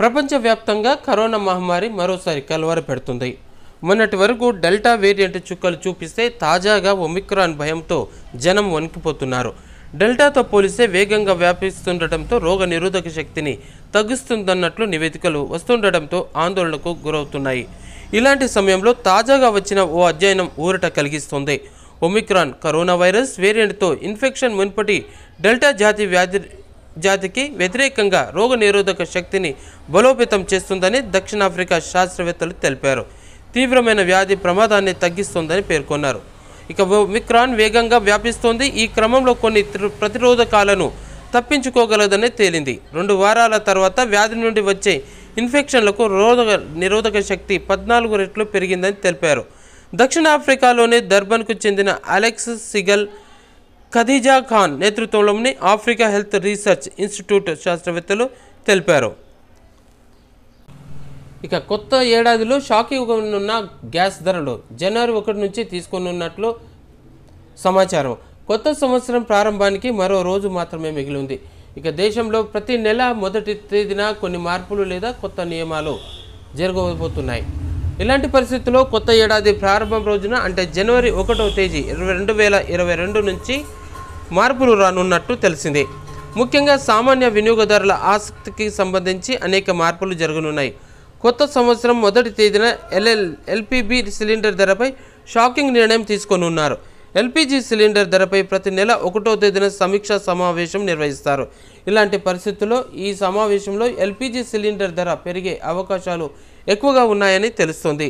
ప్రపంచవ్యాప్తంగా కరోనా మహమ్మారి మరోసారి కలవర పెడుతుంది మొన్నటి వరకు డెల్టా వేరియంట్ చుక్కలు చూపిస్తే తాజాగా ఒమిక్రాన్ భయంతో జనం వణికిపోతున్నారు డెల్టాతో పోలిస్తే వేగంగా వ్యాపిస్తుండటంతో రోగ నిరోధక శక్తిని తగ్గిస్తుందన్నట్లు నివేదికలు వస్తుండటంతో ఆందోళనకు గురవుతున్నాయి ఇలాంటి సమయంలో తాజాగా వచ్చిన ఓ అధ్యయనం ఊరట కలిగిస్తుంది ఒమిక్రాన్ కరోనా వైరస్ వేరియంట్తో ఇన్ఫెక్షన్ మున్పటి డెల్టా జాతి వ్యాధి జాతికి వ్యతిరేకంగా రోగనిరోధక శక్తిని బలోపేతం చేస్తుందని దక్షిణాఫ్రికా శాస్త్రవేత్తలు తెలిపారు తీవ్రమైన వ్యాధి ప్రమాదాన్ని తగ్గిస్తుందని పేర్కొన్నారు ఇక విక్రాన్ వేగంగా వ్యాపిస్తోంది ఈ క్రమంలో కొన్ని ప్రతిరోధకాలను తప్పించుకోగలదని తేలింది రెండు వారాల తర్వాత వ్యాధి నుండి వచ్చే ఇన్ఫెక్షన్లకు రోధక నిరోధక శక్తి పద్నాలుగు రెట్లు పెరిగిందని తెలిపారు దక్షిణాఫ్రికాలోని దర్బన్కు చెందిన అలెక్స్ సిగల్ ఖదీజా ఖాన్ నేతృత్వంలోని ఆఫ్రికా హెల్త్ రీసెర్చ్ ఇన్స్టిట్యూట్ శాస్త్రవేత్తలు తెలిపారు ఇక కొత్త ఏడాదిలో షాకివ్వనున్న గ్యాస్ ధరలు జనవరి ఒకటి నుంచి తీసుకోనున్నట్లు సమాచారం కొత్త సంవత్సరం ప్రారంభానికి మరో రోజు మాత్రమే మిగిలి ఉంది ఇక దేశంలో ప్రతి నెల మొదటి తేదీన కొన్ని మార్పులు లేదా కొత్త నియమాలు జరగబోతున్నాయి ఇలాంటి పరిస్థితుల్లో కొత్త ఏడాది ప్రారంభం రోజున అంటే జనవరి ఒకటో తేదీ ఇరవై రెండు వేల ఇరవై రెండు నుంచి మార్పులు రానున్నట్టు తెలిసింది ముఖ్యంగా సామాన్య వినియోగదారుల ఆసక్తికి సంబంధించి అనేక మార్పులు జరగనున్నాయి కొత్త సంవత్సరం మొదటి తేదీన ఎల్ఎల్ ఎల్పిబి సిలిండర్ ధరపై షాకింగ్ నిర్ణయం ఉన్నారు ఎల్పిజి సిలిండర్ ధరపై ప్రతి నెల ఒకటో తేదీన సమీక్షా సమావేశం నిర్వహిస్తారు ఇలాంటి పరిస్థితుల్లో ఈ సమావేశంలో ఎల్పిజి సిలిండర్ ధర పెరిగే అవకాశాలు ఎక్కువగా ఉన్నాయని తెలుస్తుంది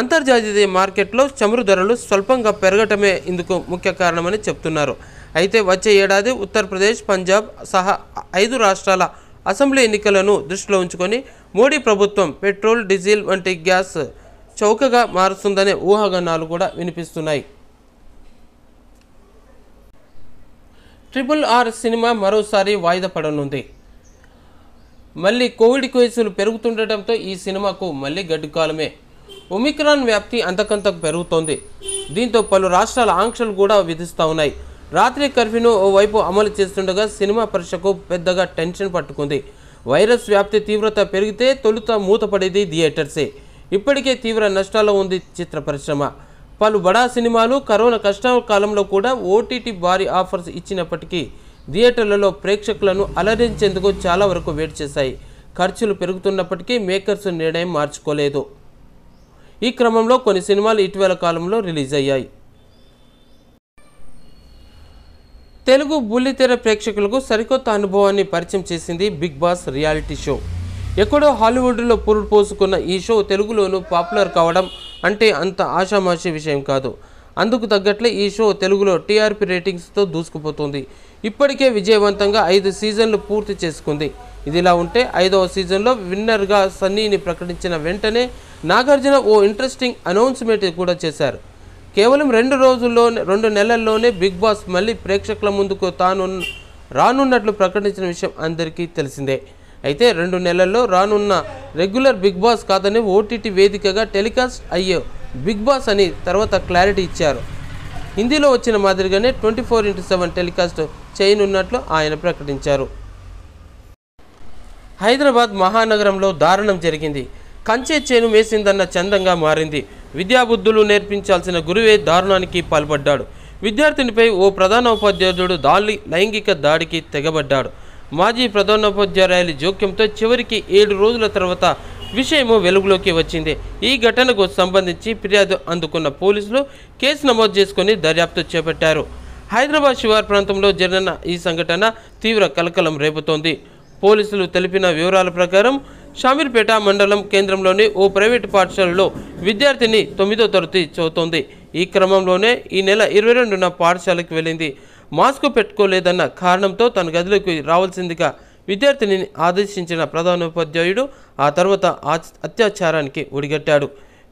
అంతర్జాతీయ మార్కెట్లో చమురు ధరలు స్వల్పంగా పెరగటమే ఇందుకు ముఖ్య కారణమని చెప్తున్నారు అయితే వచ్చే ఏడాది ఉత్తరప్రదేశ్ పంజాబ్ సహా ఐదు రాష్ట్రాల అసెంబ్లీ ఎన్నికలను దృష్టిలో ఉంచుకొని మోడీ ప్రభుత్వం పెట్రోల్ డీజిల్ వంటి గ్యాస్ చౌకగా మారుస్తుందనే ఊహాగానాలు కూడా వినిపిస్తున్నాయి ట్రిపుల్ ఆర్ సినిమా మరోసారి వాయిదా పడనుంది మళ్ళీ కోవిడ్ కేసులు పెరుగుతుండటంతో ఈ సినిమాకు మళ్ళీ గడ్డుకాలమే ఒమిక్రాన్ వ్యాప్తి అంతకంతకు పెరుగుతోంది దీంతో పలు రాష్ట్రాల ఆంక్షలు కూడా విధిస్తూ ఉన్నాయి రాత్రి కర్ఫ్యూను ఓవైపు అమలు చేస్తుండగా సినిమా పరీక్షకు పెద్దగా టెన్షన్ పట్టుకుంది వైరస్ వ్యాప్తి తీవ్రత పెరిగితే తొలుత మూతపడేది థియేటర్సే ఇప్పటికే తీవ్ర నష్టాల్లో ఉంది చిత్ర పరిశ్రమ పలు బడా సినిమాలు కరోనా కష్ట కాలంలో కూడా ఓటీటీ భారీ ఆఫర్స్ ఇచ్చినప్పటికీ థియేటర్లలో ప్రేక్షకులను అలరించేందుకు చాలా వరకు వేడి చేశాయి ఖర్చులు పెరుగుతున్నప్పటికీ మేకర్స్ నిర్ణయం మార్చుకోలేదు ఈ క్రమంలో కొన్ని సినిమాలు ఇటీవల కాలంలో రిలీజ్ అయ్యాయి తెలుగు బుల్లితెర ప్రేక్షకులకు సరికొత్త అనుభవాన్ని పరిచయం చేసింది బిగ్ బాస్ రియాలిటీ షో ఎక్కడో హాలీవుడ్లో పురుడు పోసుకున్న ఈ షో తెలుగులోనూ పాపులర్ కావడం అంటే అంత ఆషామాషి విషయం కాదు అందుకు తగ్గట్లే ఈ షో తెలుగులో టీఆర్పీ రేటింగ్స్తో దూసుకుపోతుంది ఇప్పటికే విజయవంతంగా ఐదు సీజన్లు పూర్తి చేసుకుంది ఇదిలా ఉంటే ఐదవ సీజన్లో విన్నర్గా సన్నీని ప్రకటించిన వెంటనే నాగార్జున ఓ ఇంట్రెస్టింగ్ అనౌన్స్మెంట్ కూడా చేశారు కేవలం రెండు రోజుల్లో రెండు నెలల్లోనే బిగ్ బాస్ మళ్ళీ ప్రేక్షకుల ముందుకు తాను రానున్నట్లు ప్రకటించిన విషయం అందరికీ తెలిసిందే అయితే రెండు నెలల్లో రానున్న రెగ్యులర్ బిగ్ బాస్ కాదని ఓటీటీ వేదికగా టెలికాస్ట్ అయ్యే బిగ్ బాస్ అని తర్వాత క్లారిటీ ఇచ్చారు హిందీలో వచ్చిన మాదిరిగానే twenty four into seven telecast చేయనున్నట్లు ఆయన ప్రకటించారు హైదరాబాద్ మహానగరంలో దారుణం జరిగింది కంచే చేను వేసిందన్న చందంగా మారింది విద్యాబుద్ధులు నేర్పించాల్సిన గురువే దారుణానికి పాల్పడ్డాడు విద్యార్థినిపై ఓ ప్రధానోపాధ్యాయుడు దాలి లైంగిక దాడికి తెగబడ్డాడు మాజీ ప్రధానోపాధ్యాయురాలి జోక్యంతో చివరికి ఏడు రోజుల తర్వాత విషయము వెలుగులోకి వచ్చింది ఈ ఘటనకు సంబంధించి ఫిర్యాదు అందుకున్న పోలీసులు కేసు నమోదు చేసుకుని దర్యాప్తు చేపట్టారు హైదరాబాద్ శివార్ ప్రాంతంలో జరిగిన ఈ సంఘటన తీవ్ర కలకలం రేపుతోంది పోలీసులు తెలిపిన వివరాల ప్రకారం షామీర్పేట మండలం కేంద్రంలోని ఓ ప్రైవేటు పాఠశాలలో విద్యార్థిని తొమ్మిదో తరగతి చదువుతోంది ఈ క్రమంలోనే ఈ నెల ఇరవై రెండున పాఠశాలకు వెళ్ళింది మాస్క్ పెట్టుకోలేదన్న కారణంతో తన గదిలోకి రావాల్సిందిగా విద్యార్థిని ఆదేశించిన ప్రధానోపాధ్యాయుడు ఆ తర్వాత అత్యాచారానికి ఒడిగట్టాడు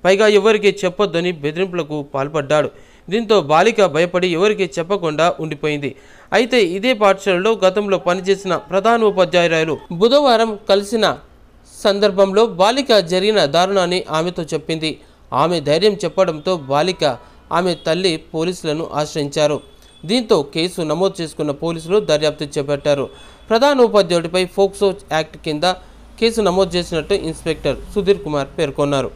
పైగా ఎవరికీ చెప్పొద్దని బెదిరింపులకు పాల్పడ్డాడు దీంతో బాలిక భయపడి ఎవరికీ చెప్పకుండా ఉండిపోయింది అయితే ఇదే పాఠశాలలో గతంలో పనిచేసిన ప్రధాన ఉపాధ్యాయురాలు బుధవారం కలిసిన సందర్భంలో బాలిక జరిగిన దారుణాన్ని ఆమెతో చెప్పింది ఆమె ధైర్యం చెప్పడంతో బాలిక ఆమె తల్లి పోలీసులను ఆశ్రయించారు దీంతో కేసు నమోదు చేసుకున్న పోలీసులు దర్యాప్తు చేపట్టారు ప్రధాన ఉపాధ్యాయుడిపై ఫోక్సో యాక్ట్ కింద కేసు నమోదు చేసినట్టు ఇన్స్పెక్టర్ సుధీర్ కుమార్ పేర్కొన్నారు